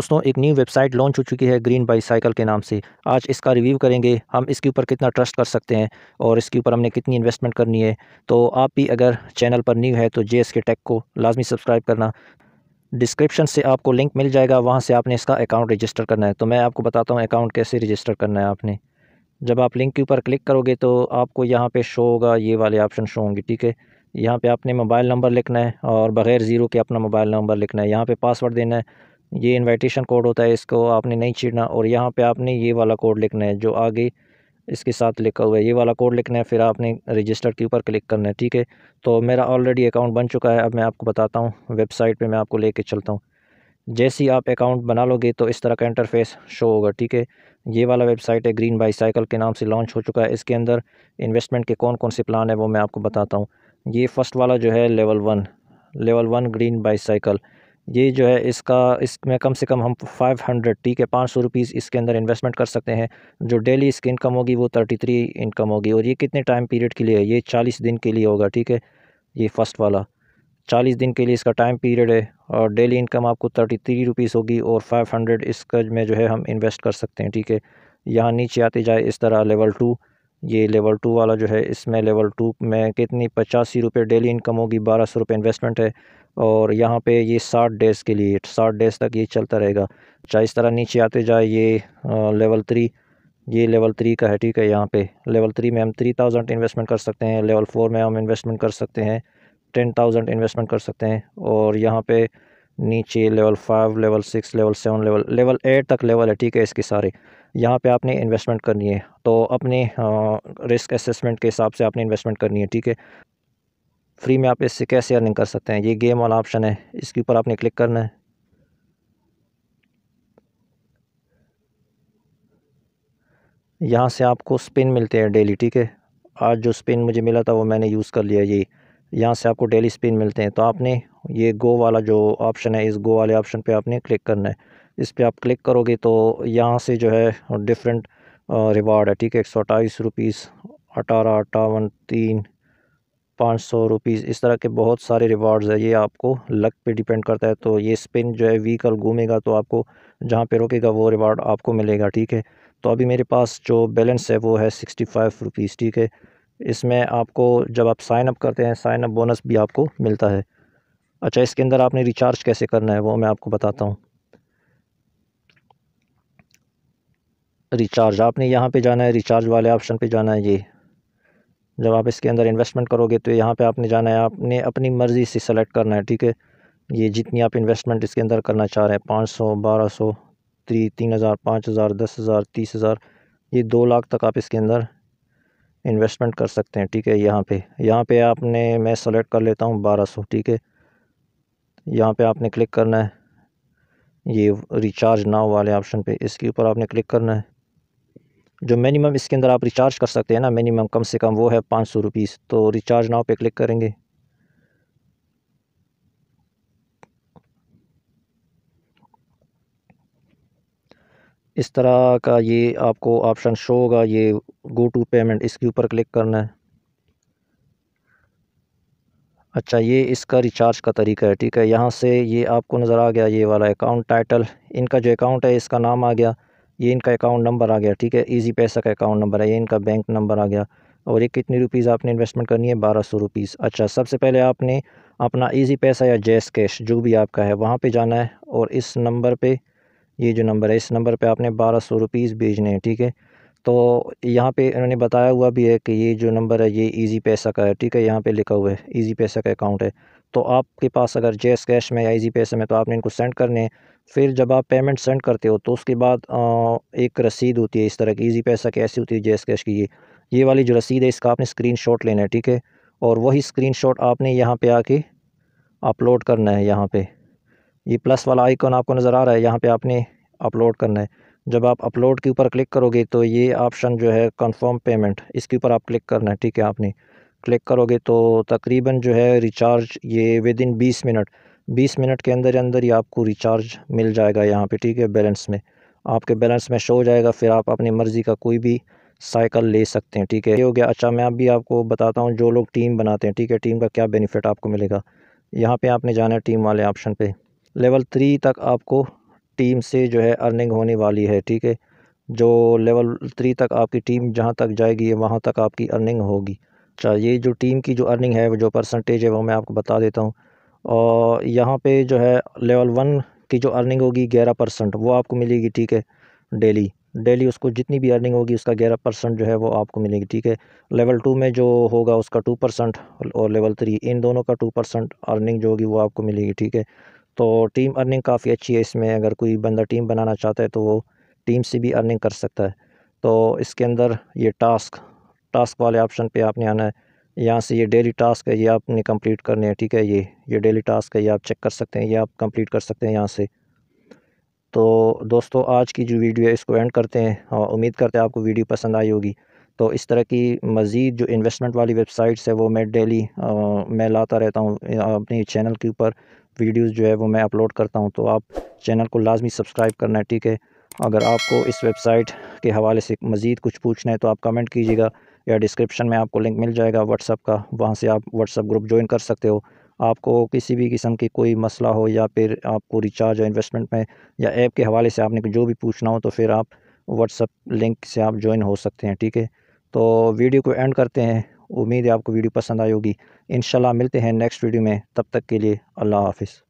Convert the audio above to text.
दोस्तों एक new website launch हो चुकी है ग्रीन बाईसाइकिल के नाम से आज इसका रिव्यू करेंगे हम इसके ऊपर कितना ट्रस्ट कर सकते हैं और इसके ऊपर हमने कितनी इन्वेस्टमेंट करनी है तो आप भी अगर चैनल पर न्यू है तो जे के टेक को लाजमी सब्सक्राइब करना डिस्क्रिप्शन से आपको लिंक मिल जाएगा वहाँ से आपने इसका अकाउंट रजिस्टर करना है तो मैं आपको बताता हूँ अकाउंट कैसे रजिस्टर करना है आपने जब आप लिंक के ऊपर क्लिक करोगे तो आपको यहाँ पे शो होगा ये वाले ऑप्शन शो होंगे ठीक है यहाँ पे आपने मोबाइल नंबर लिखना है और बग़ैर ज़ीरो के अपना मोबाइल नंबर लिखना है यहाँ पे पासवर्ड देना है ये इनविटेशन कोड होता है इसको आपने नहीं छीड़ना और यहाँ पे आपने ये वाला कोड लिखना है जो आगे इसके साथ लिखा हुआ है ये वाला कोड लिखना है फिर आपने रजिस्टर के ऊपर क्लिक करना है ठीक है तो मेरा ऑलरेडी अकाउंट बन चुका है अब मैं आपको बताता हूँ वेबसाइट पर मैं आपको ले चलता हूँ जैसे ही आप अकाउंट बना लोगे तो इस तरह का इंटरफेस शो होगा ठीक है ये वाला वेबसाइट है ग्रीन बाईसाइकिल के नाम से लॉन्च हो चुका है इसके अंदर इन्वेस्टमेंट के कौन कौन से प्लान है वो मैं आपको बताता हूँ ये फ़र्स्ट वाला जो है level one level one green bicycle ये जो है इसका इसमें कम से कम हम 500 ठीक है पाँच सौ रुपीज़ इसके अंदर इन्वेस्टमेंट कर सकते हैं जो डेली इसकी इनकम होगी वो 33 इनकम होगी और ये कितने टाइम पीरियड के लिए है ये 40 दिन के लिए होगा ठीक है ये फ़र्स्ट वाला 40 दिन के लिए इसका टाइम पीरियड है और डेली इनकम आपको थर्टी थ्री रुपीज़ होगी और फ़ाइव हंड्रेड इसका में जो है हम इन्वेस्ट कर सकते हैं ठीक है यहाँ नीचे आते जाए इस तरह लेवल टू ये लेवल टू वाला जो है इसमें लेवल टू में कितनी पचासी रुपये डेली इनकम होगी बारह सौ रुपये इन्वेस्टमेंट है और यहाँ पे ये साठ डेज़ के लिए साठ डेज़ तक ये चलता रहेगा चाहे इस तरह नीचे आते जाए ये आ, लेवल थ्री ये लेवल थ्री का है ठीक है यहाँ पे लेवल थ्री में हम थ्री थाउजेंड इन्वेस्टमेंट कर सकते हैं लेवल फोर में हम इन्वेस्टमेंट कर सकते हैं टेन थाउजेंड इन्वेस्टमेंट कर सकते हैं और यहाँ पे नीचे level five level six level seven level level eight तक लेवल है ठीक है इसके सारे यहाँ पे आपने इन्वेस्टमेंट करनी है तो अपने रिस्क असेसमेंट के हिसाब से आपने इन्वेस्टमेंट करनी है ठीक है फ्री में आप इससे कैसे अर्निंग कर सकते हैं ये गेम वाला ऑप्शन है इसके ऊपर आपने क्लिक करना है यहाँ से आपको स्पिन मिलते हैं डेली ठीक है आज जो स्पिन मुझे मिला था वो मैंने यूज़ कर लिया ये यहाँ से आपको डेली स्पिन मिलते हैं तो आपने ये गो वाला जो ऑप्शन है इस गो वाले ऑप्शन पे आपने क्लिक करना है इस पर आप क्लिक करोगे तो यहाँ से जो है डिफरेंट रिवार्ड है ठीक है एक सौ अट्ठाईस रुपीज़ अठारह अट्ठावन तीन पाँच सौ रुपीज़ इस तरह के बहुत सारे रिवार्ड्स है ये आपको लक पे डिपेंड करता है तो ये स्पिन जो है व्हीकल घूमेगा तो आपको जहाँ पे रोकेगा वो रिवार्ड आपको मिलेगा ठीक है तो अभी मेरे पास जो बैलेंस है वो है सिक्सटी फाइव रुपीज़ ठीक है इसमें आपको जब आप साइन अप करते हैं साइन अप बोनस भी आपको मिलता है अच्छा इसके अंदर आपने रिचार्ज कैसे करना है वो मैं आपको बताता हूँ रिचार्ज आपने यहाँ पे जाना है रिचार्ज वाले ऑप्शन पे जाना है ये जब आप इसके अंदर इन्वेस्टमेंट करोगे तो यहाँ पे आपने जाना है आपने अपनी मर्ज़ी से सेलेक्ट करना है ठीक है ये जितनी आप इन्वेस्टमेंट इसके अंदर करना चाह रहे हैं पाँच सौ बारह सौ ती तीन हज़ार पाँच हज़ार दस हज़ार तीस हज़ार ये दो लाख तक आप इसके अंदर इन्वेस्टमेंट कर सकते हैं ठीक है यहाँ पर यहाँ पर आपने मैं सेलेक्ट कर लेता हूँ बारह सौ ठीक है यहाँ पर आपने क्लिक करना है ये रिचार्ज नाव वाले ऑप्शन पे इसके ऊपर आपने क्लिक करना है जो मिनिमम इसके अंदर आप रिचार्ज कर सकते हैं ना मिनिमम कम से कम वो है पाँच सौ रुपीज़ तो रिचार्ज नाव पे क्लिक करेंगे इस तरह का ये आपको ऑप्शन शो होगा ये गो टू पेमेंट इसके ऊपर क्लिक करना है अच्छा ये इसका रिचार्ज का तरीका है ठीक है यहाँ से ये आपको नज़र आ गया ये वाला अकाउंट टाइटल इनका जो अकाउंट है इसका नाम आ गया ये इनका अकाउंट नंबर आ गया ठीक है ईजी पैसा का अकाउंट नंबर है ये इनका बैंक नंबर आ गया और ये कितनी रुपीज़ आपने इन्वेस्टमेंट करनी है बारह सौ रुपीज़ अच्छा सबसे पहले आपने अपना ईजी पैसा या जैस कैश जो भी आपका है वहाँ पे जाना है और इस नंबर पे ये जो नंबर है इस नंबर पे आपने बारह सौ रुपीज़ भेजने हैं ठीक है तो यहाँ पे इन्होंने बताया हुआ भी है कि ये जो नंबर है ये इजी पैसा का है ठीक है यहाँ पे लिखा हुआ है इजी पैसा का अकाउंट है तो आपके पास अगर जे कैश में या ईजी पैसे में तो आपने इनको सेंड करने फिर जब आप पेमेंट सेंड करते हो तो उसके बाद एक रसीद होती है इस तरह की ईजी पैसा की ऐसी होती है जे कैश की ये ये वाली जो रसीद है इसका आपने स्क्रीन लेना है ठीक है और वही स्क्रीन आपने यहाँ पर आके अपलोड करना है यहाँ पर ये प्लस वाला आइकॉन आपको नज़र आ रहा है यहाँ पर आपने अपलोड करना है जब आप अपलोड के ऊपर क्लिक करोगे तो ये ऑप्शन जो है कंफर्म पेमेंट इसके ऊपर आप क्लिक करना है ठीक है आपने क्लिक करोगे तो तकरीबन जो है रिचार्ज ये विद इन बीस मिनट बीस मिनट के अंदर अंदर ही आपको रिचार्ज मिल जाएगा यहाँ पे ठीक है बैलेंस में आपके बैलेंस में शो हो जाएगा फिर आप अपनी मर्ज़ी का कोई भी साइकिल ले सकते हैं ठीक है ये हो गया अच्छा मैं अब भी आपको बताता हूँ जो लोग टीम बनाते हैं ठीक है टीम का क्या बेनिफिट आपको मिलेगा यहाँ पे आपने जाना है टीम वाले ऑप्शन पे लेवल थ्री तक आपको टीम से जो है अर्निंग होने वाली है ठीक है जो लेवल थ्री तक आपकी टीम जहाँ तक जाएगी वहाँ तक आपकी अर्निंग होगी अच्छा ये जो टीम की जो अर्निंग है जो परसेंटेज है वो मैं आपको बता देता हूँ और यहाँ पे जो है लेवल वन की जो अर्निंग होगी ग्यारह परसेंट वो आपको मिलेगी ठीक है डेली डेली उसको जितनी भी अर्निंग होगी उसका ग्यारह परसेंट जो है वो आपको मिलेगी ठीक है लेवल टू में जो होगा उसका टू परसेंट और लेवल थ्री इन दोनों का टू परसेंट अर्निंग जो होगी वो आपको मिलेगी ठीक है तो टीम अर्निंग काफ़ी अच्छी है इसमें अगर कोई बंदा टीम बनाना चाहता है तो वो टीम से भी अर्निंग कर सकता है तो इसके अंदर ये टास्क टास्क वाले ऑप्शन पे आपने आना है यहाँ से ये डेली टास्क है ये आपने कंप्लीट करने हैं ठीक है ये ये डेली टास्क है ये आप चेक कर सकते हैं ये आप कंप्लीट कर सकते हैं यहाँ से तो दोस्तों आज की जो वीडियो है इसको एंड करते हैं और उम्मीद करते हैं आपको वीडियो पसंद आई होगी तो इस तरह की मज़ीद जो इन्वेस्टमेंट वाली वेबसाइट्स है वो मैं डेली मैं लाता रहता हूँ अपने चैनल के ऊपर वीडियोज़ जो है वो मैं अपलोड करता हूँ तो आप चैनल को लाजमी सब्सक्राइब करना है ठीक है अगर आपको इस वेबसाइट के हवाले से मज़ीद कुछ पूछना है तो आप कमेंट कीजिएगा या डिस्क्रिप्शन में आपको लिंक मिल जाएगा व्हाट्सअप का वहाँ से आप व्हाट्सअप ग्रुप ज्वाइन कर सकते हो आपको किसी भी किस्म की कोई मसला हो या फिर आपको रिचार्ज या इन्वेस्टमेंट में या ऐप के हवाले से आपने जो भी पूछना हो तो फिर आप व्हाट्सअप लिंक से आप ज्वाइन हो सकते हैं ठीक है तो वीडियो को एंड करते हैं उम्मीद है आपको वीडियो पसंद आई होगी इन मिलते हैं नेक्स्ट वीडियो में तब तक के लिए अल्लाह हाफिज़